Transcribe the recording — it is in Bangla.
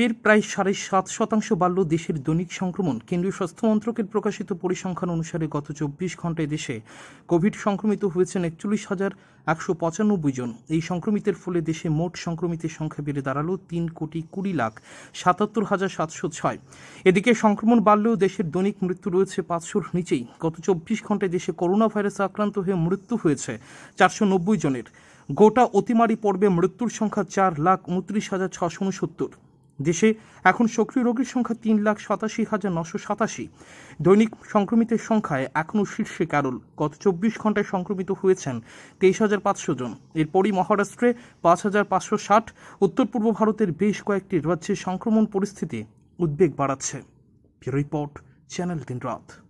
ফের প্রায় সাড়ে সাত শতাংশ বাড়ল দেশের দৈনিক সংক্রমণ কেন্দ্রীয় স্বাস্থ্য মন্ত্রকের প্রকাশিত পরিসংখ্যান অনুসারে গত চব্বিশ ঘন্টায় দেশে কোভিড সংক্রমিত হয়েছেন একচল্লিশ হাজার একশো পঁচানব্বই জন এই সংক্রমিতের ফলে দেশে মোট সংক্রমিতের সংখ্যা বেড়ে দাঁড়ালো তিন কোটি কুড়ি লাখ সাতাত্তর হাজার সাতশো ছয় এদিকে সংক্রমণ বাড়লেও দেশের দৈনিক মৃত্যু রয়েছে পাঁচশোর নিচেই গত চব্বিশ ঘন্টায় দেশে করোনা ভাইরাসে আক্রান্ত হয়ে মৃত্যু হয়েছে চারশো নব্বই জনের গোটা অতিমারি পর্বে মৃত্যুর সংখ্যা চার লাখ উনত্রিশ হাজার ছশো উনসত্তর দেশে এখন সক্রিয় রোগীর সংখ্যা তিন লাখ সাতাশি হাজার নশো সাতাশি দৈনিক সংক্রমিতের সংখ্যায় এখনও শীর্ষে কারল গত চব্বিশ ঘন্টায় সংক্রমিত হয়েছেন তেইশ হাজার পাঁচশো জন এরপরই মহারাষ্ট্রে পাঁচ হাজার পাঁচশো ষাট উত্তর পূর্ব ভারতের বেশ কয়েকটি রাজ্যে সংক্রমণ পরিস্থিতি উদ্বেগ বাড়াচ্ছে রিপোর্ট চ্যানেল দিন রাত